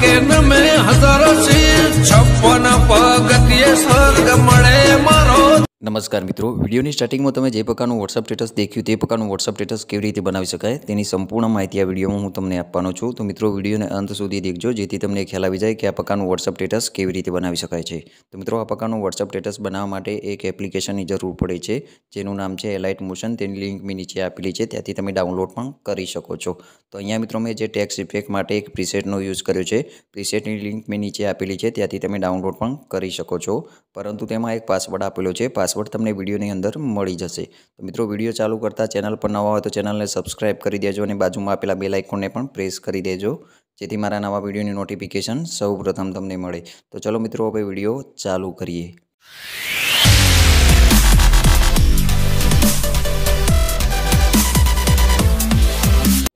કે ન નમે હજારો છે છપ્પન પગતિએ સ્વર્ગ મળે નમસ્કાર મિત્રો વિડીયોની સ્ટાર્ટિંગમાં તમે જે પ્રકારનું વોટ્સઅપ સ્ટેટસ દેખ્યું તે પ્રકારનું વોટ્સઅપ સ્ટેટસ કેવી રીતે બનાવી શકાય તેની સંપૂર્ણ માહિતી આ વિડીયોમાં હું તમને આપવાનો છું તો મિત્રો વિડીયોને અંત સુધી દેખજો જેથી તમને ખ્યાલ આવી જાય કે આ પ્રકારનું વોટ્સઅપ સ્ટેટસ કેવી રીતે બનાવી શકાય છે તો મિત્રો આ પ્રકારનું વોટ્સઅપ સ્ટેટસ બનાવવા માટે એક એપ્લિકેશનની જરૂર પડે છે જેનું નામ છે એલાઇટ મોશન તેની લિંક મેં નીચે આપેલી છે ત્યાંથી તમે ડાઉનલોડ પણ કરી શકો છો તો અહીંયા મિત્રો મેં જે ટેક્સ ઇફેક્ટ માટે એક પ્રિસેટનો યુઝ કર્યો છે પ્રિસેટની લિંક મેં નીચે આપેલી છે ત્યાંથી તમે ડાઉનલોડ પણ કરી શકો છો પરંતુ તેમાં એક પાસવર્ડ આપેલો છે પાસવર્ડ તમને વિડીયોની અંદર મળી જશે તો મિત્રો વિડીયો ચાલુ કરતાં ચેનલ પર નવા હોય તો ચેનલને સબસ્ક્રાઇબ કરી દેજો અને બાજુમાં આપેલા બેલ પણ પ્રેસ કરી દેજો જેથી મારા નવા વિડીયોની નોટિફિકેશન સૌ તમને મળે તો ચલો મિત્રો હવે વિડીયો ચાલુ કરીએ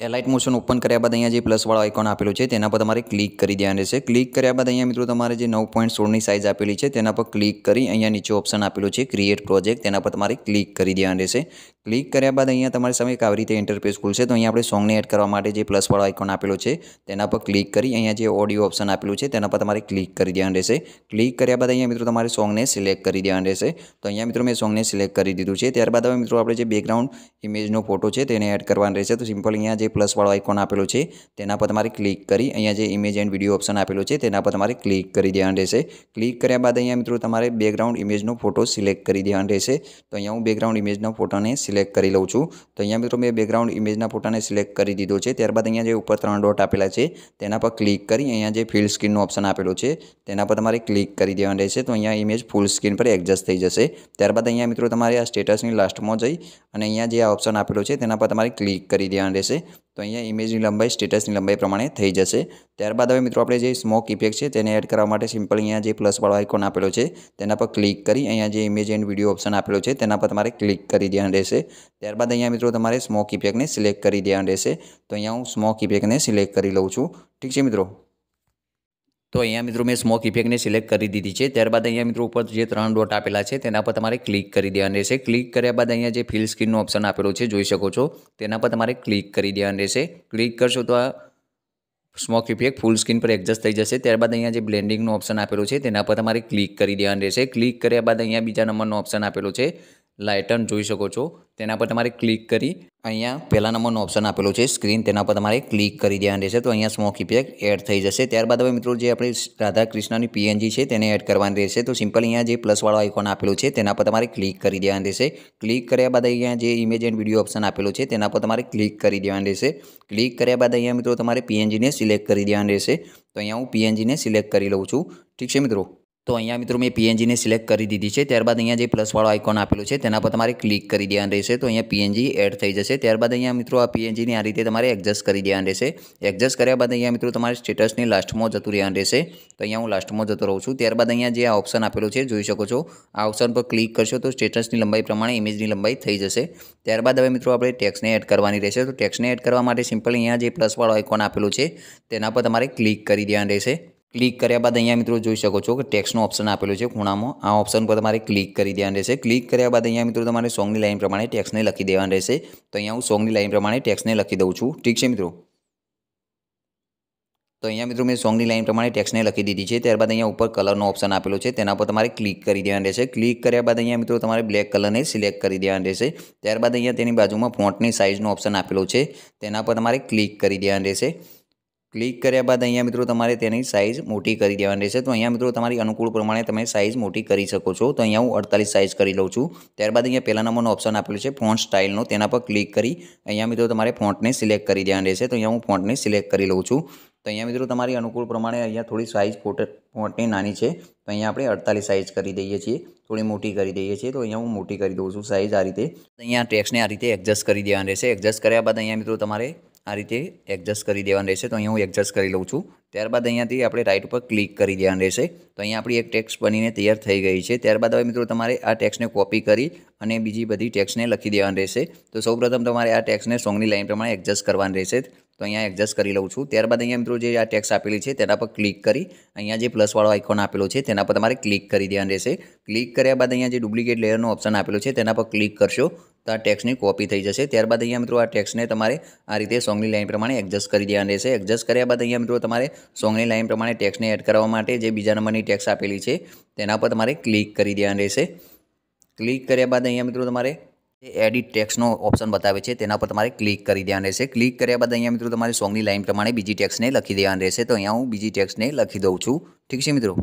એલાઇટ મોશન ઓપન કર્યા બાદ અહીંયા જે પ્લસવાળો આઇકોન આપેલું છે તેના પર તમારે ક્લિક કરી દેવાનું રહેશે ક્લિક કર્યા બાદ અહીંયા મિત્રો તમારે જે નવ પોઈન્ટ સોળની સાઇઝ આપેલી છે તેના પર ક્લિક કરી અહીંયા નીચે ઓપ્શન આપેલું છે ક્રિએટ પ્રોજેક્ટ તેના પર તમારે ક્લિક કરી દેવાનું રહેશે क्लिक કર્યા બાદ અહીંયા તમારે સામે એક આવરી જે ઇન્ટરફેસ ખુલે છે તો અહીં આપણે સોંગ ને એડ કરવા માટે જે પ્લસ વાળો આઇકન આપેલું છે તેના પર ક્લિક કરી અહીંયા જે ઓડિયો ઓપ્શન આપેલું છે તેના પર તમારે ક્લિક કરી દેવાનું રહેશે ક્લિક કર્યા બાદ અહીંયા મિત્રો તમારે સોંગ ને સિલેક્ટ કરી દેવાનું રહેશે તો અહીંયા મિત્રો મેં સોંગ ને સિલેક્ટ કરી દીધું છે ત્યારબાદ હવે મિત્રો આપણે જે બેકગ્રાઉન્ડ ઇમેજ નો ફોટો છે તેને એડ કરવાનો રહેશે તો સિમ્પલ અહીંયા જે પ્લસ વાળો આઇકન આપેલું છે તેના પર તમારે ક્લિક કરી અહીંયા જે ઇમેજ એન્ડ વિડિયો ઓપ્શન આપેલું છે તેના પર તમારે ક્લિક કરી દેવાનું રહેશે ક્લિક કર્યા બાદ અહીંયા મિત્રો તમારે બેકગ્રાઉન્ડ ઇમેજ નો ફોટો સિલેક્ટ કરી દેવાનું રહેશે તો અહીંયા હું બેકગ્રાઉન્ડ ઇમેજ નો ફોટો ને સિલેક્ટ કરી લઉં છું તો અહીંયા મિત્રો મેં બેકગ્રાઉન્ડ ઇમેજના ફોટાને સિલેક્ટ કરી દીધો છે ત્યારબાદ અહીંયા જે ઉપર ત્રણ ડોટ આપેલા છે તેના પર ક્લિક કરી અહીંયા જે ફિલ્ડ સ્ક્રીનનો ઓપ્શન આપેલો છે તેના પર તમારે ક્લિક કરી દેવાનું રહેશે તો અહીંયા ઇમેજ ફૂલ સ્ક્રીન પર એડજસ્ટ થઈ જશે ત્યારબાદ અહીંયા મિત્રો તમારે આ સ્ટેટસની લાસ્ટમાં જઈ અને અહીંયા જે આ ઓપ્શન આપેલો છે તેના પર તમારે ક્લિક કરી દેવાનું રહેશે તો અહીંયા ઇમેજની લંબાઈ સ્ટેટસની લંબાઈ પ્રમાણે થઈ જશે ત્યારબાદ હવે મિત્રો આપણે જે સ્મોક ઇફેક્ટ છે તેને એડ કરવા માટે સિમ્પલ અહીંયા જે પ્લસવાળો આઇકોન આપેલો છે તેના પર ક્લિક કરી અહીંયા જે ઇમેજ એન્ડ વિડીયો ઓપ્શન આપેલો છે તેના પર તમારે ક્લિક કરી દેવાનું રહેશે ત્યારબાદ અહીંયા મિત્રો તમારે સ્મોક ઇફેક્ટને સિલેક્ટ કરી દેવાનું રહેશે તો અહીંયા હું સ્મોક ઇફેક્ટને સિલેક્ટ કરી લઉં છું ઠીક છે મિત્રો તો અહીંયા મિત્રો મેં સ્મોક ઇફેક્ટને સિલેક્ટ કરી દીધી છે ત્યારબાદ અહીંયા મિત્રો ઉપર જે ત્રણ ડોટ આપેલા છે તેના પર તમારે ક્લિક કરી દેવાનું રહેશે ક્લિક કર્યા બાદ અહીંયા જે ફિલ સ્ક્રીનનો ઓપ્શન આપેલો છે જોઈ શકો છો તેના પર તમારે ક્લિક કરી દેવાનું રહેશે ક્લિક કરશો તો આ સ્મોક ઇફેક્ટ ફૂલ સ્ક્રીન પર એડજસ્ટ થઈ જશે ત્યારબાદ અહીંયા જે બ્લેન્ડિંગનો ઓપ્શન આપેલો છે તેના પર તમારે ક્લિક કરી દેવાનું રહેશે ક્લિક કર્યા બાદ અહીંયા બીજા નંબરનો ઓપ્શન આપેલો છે લાઇટન જોઈ શકો છો તેના પર તમારે ક્લિક કરી અહીંયા પહેલા નંબરનો ઓપ્શન આપેલો છે સ્ક્રીન તેના પર તમારે ક્લિક કરી દેવાની રહેશે તો અહીંયા સ્મોક ઇફેક્ટ એડ થઈ જશે ત્યારબાદ હવે મિત્રો જે આપણે રાધા કૃષ્ણની પીએનજી છે તેને એડ કરવાની રહેશે તો સિમ્પલ અહીંયા જે પ્લસવાળો આઇકોન આપેલો છે તેના પર તમારે ક્લિક કરી દેવાની રહેશે ક્લિક કર્યા બાદ અહીંયા જે ઇમેજ એન્ડ વિડીયો ઓપ્શન આપેલો છે તેના પર તમારે ક્લિક કરી દેવાની રહેશે ક્લિક કર્યા બાદ અહીંયા મિત્રો તમારે પીએનજીને સિલેક્ટ કરી દેવાની રહેશે તો અહીંયા હું પીએનજીને સિલેક્ટ કરી લઉં છું ઠીક છે મિત્રો તો અહીંયા મિત્રો મેં પીએનજીને સિલેક્ટ કરી દીધી છે ત્યારબાદ અહીંયા જે પ્લસવાળો આઇકોન આપેલું છે તેના પર તમારે ક્લિક કરી દેવાનું રહેશે તો અહીંયા પીએનજી એડ થઈ જશે ત્યારબાદ અહીંયા મિત્રો આ પીએનજીને આ રીતે તમારે એડજસ્ટ કરી દેવાનું રહેશે એડજસ્ટ કર્યા બાદ અહીંયા મિત્રો તમારે સ્ટેટસની લાસ્ટમાં જતું રહેવાનું રહેશે તો અહીંયા હું લાસ્ટમાં જતો રહું છું ત્યારબાદ અહીંયા જે આ ઓપ્શન આપેલું છે જોઈ શકો છો આ ઓપ્શન પર ક્લિક કરશો તો સ્ટેટસની લંબાઈ પ્રમાણે ઇમેજની લંબાઈ થઈ જશે ત્યારબાદ હવે મિત્રો આપણે ટેક્સને એડ કરવાની રહેશે તો ટેક્સને એડ કરવા માટે સિમ્પલ અહીંયા જે પ્લસવાળો આઇકોન આપેલું છે તેના પર તમારે ક્લિક કરી દેવાનું રહેશે ક્લિક કર્યા બાદ અહીંયા મિત્રો જોઈ શકો છો કે ટેક્સનો ઓપ્શન આપેલો છે ખૂણામાં આ ઓપ્શન પર તમારે ક્લિક કરી દેવાનું રહેશે ક્લિક કર્યા બાદ અહીંયા મિત્રો તમારે સોંગની લાઇન પ્રમાણે ટેક્સને લખી દેવાનું રહેશે તો અહીંયા હું સોંગની લાઇન પ્રમાણે ટેક્સને લખી દઉં છું ઠીક છે મિત્રો તો અહીંયા મિત્રો મેં સોંગની લાઇન પ્રમાણે ટેક્સને લખી દીધી છે ત્યારબાદ અહીંયા ઉપર કલરનો ઓપ્શન આપેલો છે તેના પર તમારે ક્લિક કરી દેવાનું રહેશે ક્લિક કર્યા બાદ અહીંયા મિત્રો તમારે બ્લેક કલરને સિલેક્ટ કરી દેવાનું રહેશે ત્યારબાદ અહીંયા તેની બાજુમાં ફોન્ટની સાઇઝનો ઓપ્શન આપેલો છે તેના પર તમારે ક્લિક કરી દેવાનું રહેશે ક્લિક કર્યા બાદ અહીંયા મિત્રો તમારે તેની સાઇઝ મોટી કરી દેવાની રહેશે તો અહીંયા મિત્રો તમારી અનુકૂળ પ્રમાણે તમે સાઇઝ મોટી કરી શકો છો તો અહીંયા હું અડતાલીસ સાઇઝ કરી લઉં છું ત્યારબાદ અહીંયા પહેલા નંબરનો ઓપ્શન આપેલો છે ફોન્ટ સ્ટાઇલનો તેના પર ક્લિક કરી અહીંયા મિત્રો તમારે ફોન્ટને સિલેક્ટ કરી દેવાની રહેશે તો અહીંયા હું ફોન્ટને સિલેક્ટ કરી લઉં છું તો અહીંયા મિત્રો તમારી અનુકૂળ પ્રમાણે અહીંયા થોડી સાઇઝ ફોન્ટની નાની છે તો અહીંયા આપણે અડતાલીસ સાઇઝ કરી દઈએ છીએ થોડી મોટી કરી દઈએ છીએ તો અહીંયા હું મોટી કરી દઉં છું સાઇઝ આ રીતે અહીંયા ટેક્સને આ રીતે એડજસ્ટ કરી દેવાની રહેશે એડજસ્ટ કર્યા બાદ અહીંયા મિત્રો તમારે આ રીતે એડજસ્ટ કરી દેવાનું રહેશે તો અહીંયા હું એડજસ્ટ કરી લઉં છું ત્યારબાદ અહીંયાથી આપણે રાઇટ ઉપર ક્લિક કરી દેવાનું રહેશે તો અહીંયા આપણી એક ટેક્સ બનીને તૈયાર થઈ ગઈ છે ત્યારબાદ હવે મિત્રો તમારે આ ટેક્સને કોપી કરી અને બીજી બધી ટેક્સને લખી દેવાની રહેશે તો સૌપ્રથમ તમારે આ ટેક્સને સોંગની લાઇન પ્રમાણે એડજસ્ટ કરવાની રહેશે તો અહીંયા એડજસ્ટ કરી લઉં છું ત્યારબાદ અહીંયા મિત્રો જે આ ટેક્સ આપેલી છે તેના પર ક્લિક કરી અહીંયા જે પ્લસવાળો આઇકોન આપેલો છે તેના પર તમારે ક્લિક કરી દેવાનું રહેશે ક્લિક કર્યા બાદ અહીંયા જે ડુપ્લિકેટ લેયરનો ઓપ્શન આપેલો છે તેના પર ક્લિક કરશો તો આ ટેક્સની કોપી થઈ જશે ત્યારબાદ અહીંયા મિત્રો આ ટેક્સને તમારે આ રીતે સોંગની લાઇન પ્રમાણે એડજસ્ટ કરી દેવાની રહેશે એડજસ્ટ કર્યા બાદ અહીંયા મિત્રો તમારે સોંગની લાઇન પ્રમાણે ટેક્સને એડ કરવા માટે જે બીજા નંબરની ટેક્સ આપેલી છે તેના પર તમારે ક્લિક કરી દેવાની રહેશે ક્લિક કર્યા બાદ અહીંયા મિત્રો તમારે એડિટ ટેક્સનો ઓપ્શન બતાવે છે તેના પર તમારે ક્લિક કરી દેવાનું રહેશે ક્લિક કર્યા બાદ અહીંયા મિત્રો તમારે સોંગની લાઇન પ્રમાણે બીજી ટેક્સને લખી દેવાનું રહેશે તો અહીંયા હું બીજી ટેક્સને લખી દઉં છું ઠીક છે મિત્રો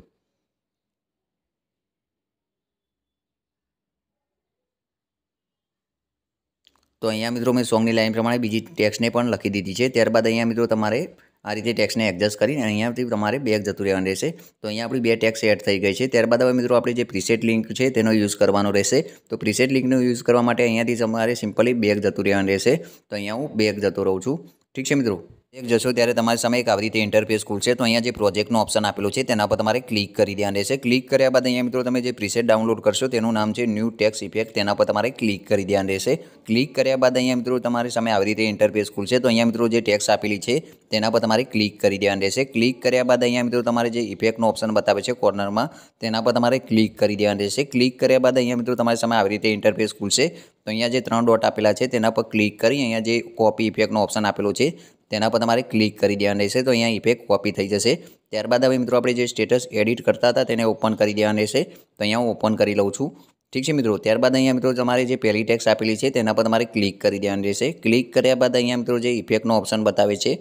તો અહીંયા મિત્રો મેં સોંગની લાઇન પ્રમાણે બીજી ટેક્સને પણ લખી દીધી છે ત્યારબાદ અહીંયા મિત્રો તમારે આ રીતે ટેક્સને એડજસ્ટ કરીને અહીંયાથી તમારે બેક જતું રહેવાનું રહેશે તો અહીંયા આપણી બે ટેક્સ એડ થઈ ગઈ છે ત્યારબાદ હવે મિત્રો આપણે જે પ્રીસેટ લિંક છે તેનો યુઝ કરવાનો રહેશે તો પ્રીસેટ લિંકનો યુઝ કરવા માટે અહીંયાથી તમારે સિમ્પલી બેક જતું રહેવાનું રહેશે તો અહીંયા હું બેક જતો રહું છું ઠીક છે મિત્રો એક જશો ત્યારે તમારી સામે એક આવી રીતે ઇન્ટરફેસ ખુલશે તો અહીંયા જે પ્રોજેક્ટનો ઓપ્શન આપેલું છે તેના પર તમારે ક્લિક કરી દેવાનું રહેશે ક્લિક કર્યા બાદ અહીંયા મિત્રો તમે જે પ્રીસેટ ડાઉનલોડ કરશો તેનું નામ છે ન્યૂ ટેક્સ ઇફેક્ટ તેના પર તમારે ક્લિક કરી દેવાનું રહેશે ક્લિક કર્યા બાદ અહીંયા મિત્રો તમારી સામે આવી રીતે ઇન્ટરફેસ ખુલશે તો અહીંયા મિત્રો જે ટેક્સ આપેલી છે તેના પર તમારે ક્લિક કરી દેવાનું રહેશે ક્લિક કર્યા બાદ અહીંયા મિત્રો તમારે જે ઇફેક્ટનો ઓપ્શન બતાવે છે કોર્નરમાં તેના પર તમારે ક્લિક કરી દેવાનું રહેશે ક્લિક કર્યા બાદ અહીંયા મિત્રો તમારી સામે આવી રીતે ઇન્ટરફેસ ખુલશે તો અહીંયા જે ત્રણ ડોટ આપેલા છે તેના પર ક્લિક કરી અહીંયા જે કોપી ઇફેક્ટનો ઓપ્શન આપેલો છે તેના પર તમારે ક્લિક કરી દેવાનું રહેશે તો અહીંયા ઇફેક્ટ કોપી થઈ જશે ત્યારબાદ હવે મિત્રો આપણે જે સ્ટેટસ એડિટ કરતા હતા તેને ઓપન કરી દેવાનું રહેશે તો અહીંયા હું ઓપન કરી લઉં છું ઠીક છે મિત્રો ત્યારબાદ અહીંયા મિત્રો તમારે જે પહેલી ટેક્સ આપેલી છે તેના પર તમારે ક્લિક કરી દેવાનું રહેશે ક્લિક કર્યા બાદ અહીંયા મિત્રો જે ઇફેક્ટનો ઓપ્શન બતાવે છે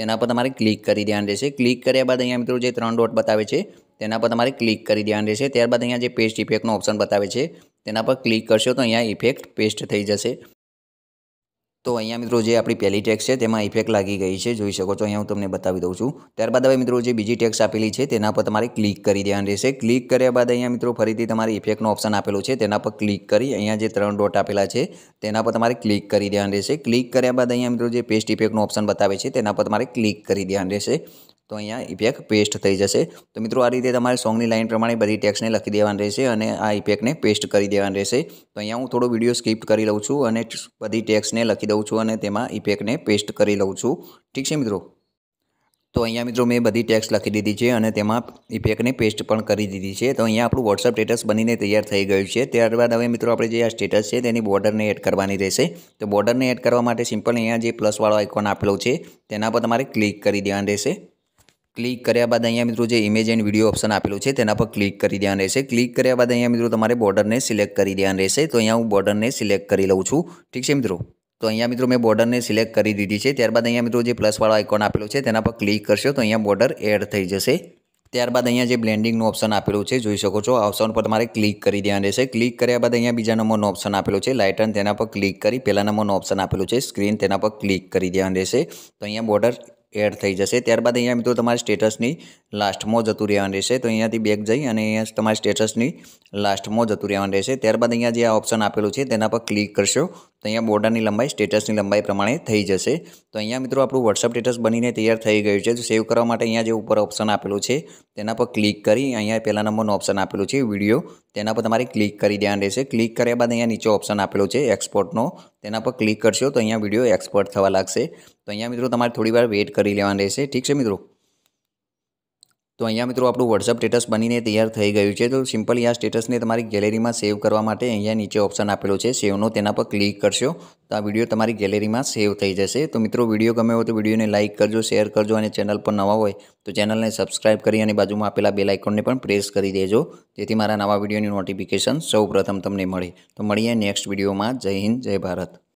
તેના પર તમારે ક્લિક કરી દેવાનું રહેશે ક્લિક કર્યા બાદ અહીંયા મિત્રો જે ત્રણ ડોટ બતાવે છે તેના પર તમારે ક્લિક કરી દેવાનું રહેશે ત્યારબાદ અહીંયા જે પેસ્ટ ઇફેક્ટનો ઓપ્શન બતાવે છે તેના પર ક્લિક કરશો તો અહીંયા ઇફેક્ટ પેસ્ટ થઈ જશે તો અહીંયા મિત્રો જે આપણી પહેલી ટેક્સ છે તેમાં ઇફેક્ટ લાગી ગઈ છે જોઈ શકો છો અહીંયા હું તમને બતાવી દઉં છું ત્યારબાદ હવે મિત્રો જે બીજી ટેક્સ આપેલી છે તેના પર તમારે ક્લિક કરી દેવાની રહેશે ક્લિક કર્યા બાદ અહીંયા મિત્રો ફરીથી તમારે ઇફેક્ટનો ઓપ્શન આપેલો છે તેના પર ક્લિક કરી અહીંયા જે ત્રણ ડોટ આપેલા છે તેના પર તમારે ક્લિક કરી દેવાનું રહેશે ક્લિક કર્યા બાદ અહીંયા મિત્રો જે પેસ્ટ ઇફેક્ટનો ઓપ્શન બતાવે છે તેના પર તમારે ક્લિક કરી દેવાનું રહેશે તો અહીંયા ઇફેક્ટ પેસ્ટ થઈ જશે તો મિત્રો આ રીતે તમારે સોંગની લાઇન પ્રમાણે બધી ટેક્સને લખી દેવાનું રહેશે અને આ ઇફેક્ટને પેસ્ટ કરી દેવાનું રહેશે તો અહીંયા હું થોડો વિડીયો સ્કીપ કરી લઉં છું અને બધી ટેક્સને લખી દઉં છું અને તેમાં ઇફેક્ટને પેસ્ટ કરી લઉં છું ઠીક છે મિત્રો તો અહીંયા મિત્રો મેં બધી ટેક્સ લખી દીધી છે અને તેમાં ઇફેક્ટને પેસ્ટ પણ કરી દીધી છે તો અહીંયા આપણું વોટ્સઅપ સ્ટેટસ બનીને તૈયાર થઈ ગયું છે ત્યારબાદ હવે મિત્રો આપણે જે આ સ્ટેટસ છે તેની બોર્ડરને એડ કરવાની રહેશે તો બોર્ડરને એડ કરવા માટે સિમ્પલ અહીંયા જે પ્લસવાળો આઇકોન આપેલો છે તેના પર તમારે ક્લિક કરી દેવાનું રહેશે ક્લિક કર્યા બાદ અહીંયા મિત્રો જે ઇમેજ એન્ડ વિડીયો ઓપ્શન આપેલું છે તેના પર ક્લિક કરી દેવાનું રહેશે ક્લિક કર્યા બાદ અહીંયા મિત્રો તમારે બોર્ડરને સિલેક્ટ કરી દેવાનું રહેશે તો અહીંયા હું બોર્ડરને સિલેક્ટ કરી લઉં છું ઠીક છે મિત્રો તો અહીંયા મિત્રો મેં બોર્ડરને સિલેક્ટ કરી દીધી છે ત્યારબાદ અહીંયા મિત્રો જે પ્લસવાળો આઇકોન આપેલો છે તેના પર ક્લિક કરશો તો અહીંયા બોર્ડર એડ થઈ જશે ત્યારબાદ અહીંયા જે બ્લેન્ડિંગનું ઓપ્શન આપેલું છે જોઈ શકો છો આ ઓપ્શન પર તમારે ક્લિક કરી દેવાનું રહેશે ક્લિક કર્યા બાદ અહીંયા બીજા નંબરનો ઓપ્શન આપેલો છે લાઇટન તેના પર ક્લિક કરી પહેલા નંબરનો ઓપ્શન આપેલું છે સ્ક્રીન તેના પર ક્લિક કરી દેવાનું રહેશે તો અહીંયા બોર્ડર એડ થઈ જશે ત્યારબાદ અહીંયા મિત્રો તમારે સ્ટેટસની લાસ્ટમાં જતું રહેવાનું રહેશે તો અહીંયાથી બેક જઈ અને અહીંયા તમારે સ્ટેટસની લાસ્ટમાં જતું રહેવાનું રહેશે ત્યારબાદ અહીંયા જે આ ઓપ્શન આપેલું છે તેના પર ક્લિક કરશો તો અહીંયા બોર્ડરની લંબાઈ સ્ટેટસની લંબાઈ પ્રમાણે થઈ જશે તો અહીંયા મિત્રો આપણું વોટ્સઅપ સ્ટેટસ બનીને તૈયાર થઈ ગયું છે તો સેવ કરવા માટે અહીંયા જે ઉપર ઓપ્શન આપેલું છે તેના પર ક્લિક કરી અહીંયા પહેલા નંબરનું ઓપ્શન આપેલું છે વિડીયો તેના પર તમારે ક્લિક કરી દેવાનું રહેશે ક્લિક કર્યા બાદ અહીંયા નીચે ઓપ્શન આપેલો છે એક્સપોર્ટનો તેના પર ક્લિક કરશો તો અહીંયા વિડીયો એક્સપર્ટ થવા લાગશે તો અહીંયા મિત્રો તમારે થોડી વાર વેટ કરી લેવાનું રહેશે ઠીક છે મિત્રો તો અહીંયા મિત્રો આપણું વોટ્સઅપ સ્ટેટસ બનીને તૈયાર થઈ ગયું છે તો સિમ્પલી આ સ્ટેટસને તમારી ગેલેરીમાં સેવ કરવા માટે અહીંયા નીચે ઓપ્શન આપેલો છે સેવનો તેના પર ક્લિક કરશો તો આ વિડીયો તમારી ગેલેરીમાં સેવ થઈ જશે તો મિત્રો વિડીયો ગમે હોય તો વિડીયોને લાઇક કરજો શેર કરજો અને ચેનલ પર નવા હોય તો ચેનલને સબસ્ક્રાઇબ કરી અને બાજુમાં આપેલા બે આઇકોનને પણ પ્રેસ કરી દેજો જેથી મારા નવા વિડીયોની નોટિફિકેશન સૌ તમને મળે તો મળીએ નેક્સ્ટ વિડીયોમાં જય હિન્દ જય ભારત